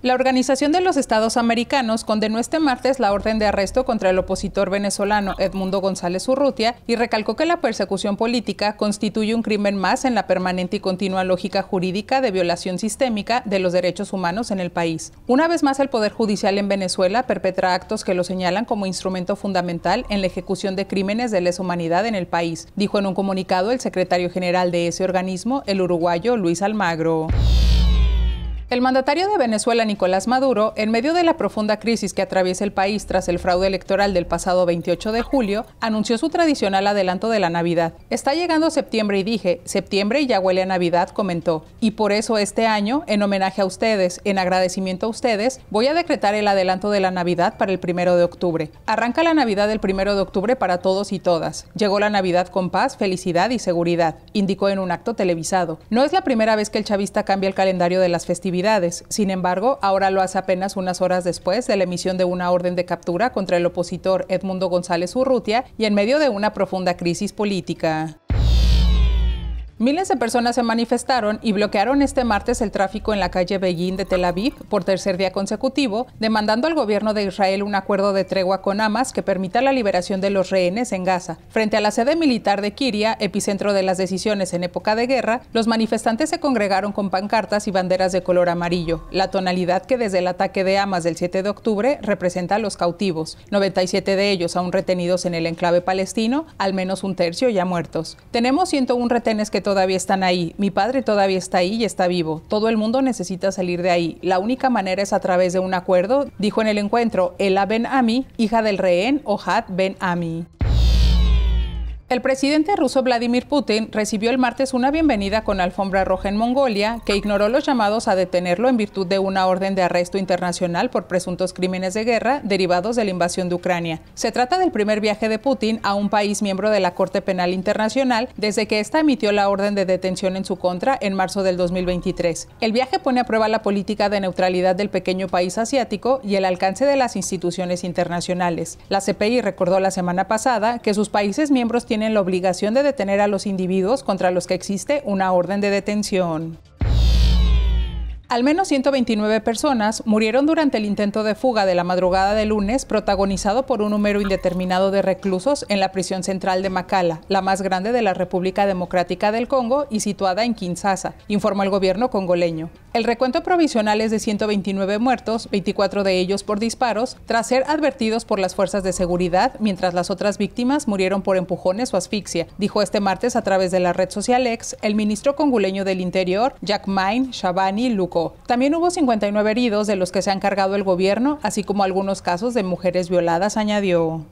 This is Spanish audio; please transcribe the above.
La Organización de los Estados Americanos condenó este martes la orden de arresto contra el opositor venezolano Edmundo González Urrutia y recalcó que la persecución política constituye un crimen más en la permanente y continua lógica jurídica de violación sistémica de los derechos humanos en el país. Una vez más, el Poder Judicial en Venezuela perpetra actos que lo señalan como instrumento fundamental en la ejecución de crímenes de lesa humanidad en el país, dijo en un comunicado el secretario general de ese organismo, el uruguayo Luis Almagro. El mandatario de Venezuela, Nicolás Maduro, en medio de la profunda crisis que atraviesa el país tras el fraude electoral del pasado 28 de julio, anunció su tradicional adelanto de la Navidad. Está llegando septiembre y dije, septiembre y ya huele a Navidad, comentó. Y por eso este año, en homenaje a ustedes, en agradecimiento a ustedes, voy a decretar el adelanto de la Navidad para el primero de octubre. Arranca la Navidad el primero de octubre para todos y todas. Llegó la Navidad con paz, felicidad y seguridad, indicó en un acto televisado. No es la primera vez que el chavista cambia el calendario de las festividades sin embargo, ahora lo hace apenas unas horas después de la emisión de una orden de captura contra el opositor Edmundo González Urrutia y en medio de una profunda crisis política. Miles de personas se manifestaron y bloquearon este martes el tráfico en la calle bellín de Tel Aviv por tercer día consecutivo, demandando al gobierno de Israel un acuerdo de tregua con Hamas que permita la liberación de los rehenes en Gaza. Frente a la sede militar de Kiria, epicentro de las decisiones en época de guerra, los manifestantes se congregaron con pancartas y banderas de color amarillo, la tonalidad que desde el ataque de Hamas del 7 de octubre representa a los cautivos, 97 de ellos aún retenidos en el enclave palestino, al menos un tercio ya muertos. Tenemos 101 retenes que todavía están ahí, mi padre todavía está ahí y está vivo. Todo el mundo necesita salir de ahí. La única manera es a través de un acuerdo, dijo en el encuentro Ella Ben Ami, hija del rehén Ohad Ben Ami. El presidente ruso Vladimir Putin recibió el martes una bienvenida con alfombra roja en Mongolia, que ignoró los llamados a detenerlo en virtud de una orden de arresto internacional por presuntos crímenes de guerra derivados de la invasión de Ucrania. Se trata del primer viaje de Putin a un país miembro de la Corte Penal Internacional desde que ésta emitió la orden de detención en su contra en marzo del 2023. El viaje pone a prueba la política de neutralidad del pequeño país asiático y el alcance de las instituciones internacionales. La CPI recordó la semana pasada que sus países miembros tienen la obligación de detener a los individuos contra los que existe una orden de detención. Al menos 129 personas murieron durante el intento de fuga de la madrugada de lunes protagonizado por un número indeterminado de reclusos en la prisión central de Makala, la más grande de la República Democrática del Congo y situada en Kinshasa, informó el gobierno congoleño. El recuento provisional es de 129 muertos, 24 de ellos por disparos, tras ser advertidos por las fuerzas de seguridad, mientras las otras víctimas murieron por empujones o asfixia, dijo este martes a través de la red social ex el ministro conguleño del Interior, Jack Mine, Shabani Luco. También hubo 59 heridos, de los que se ha encargado el gobierno, así como algunos casos de mujeres violadas, añadió.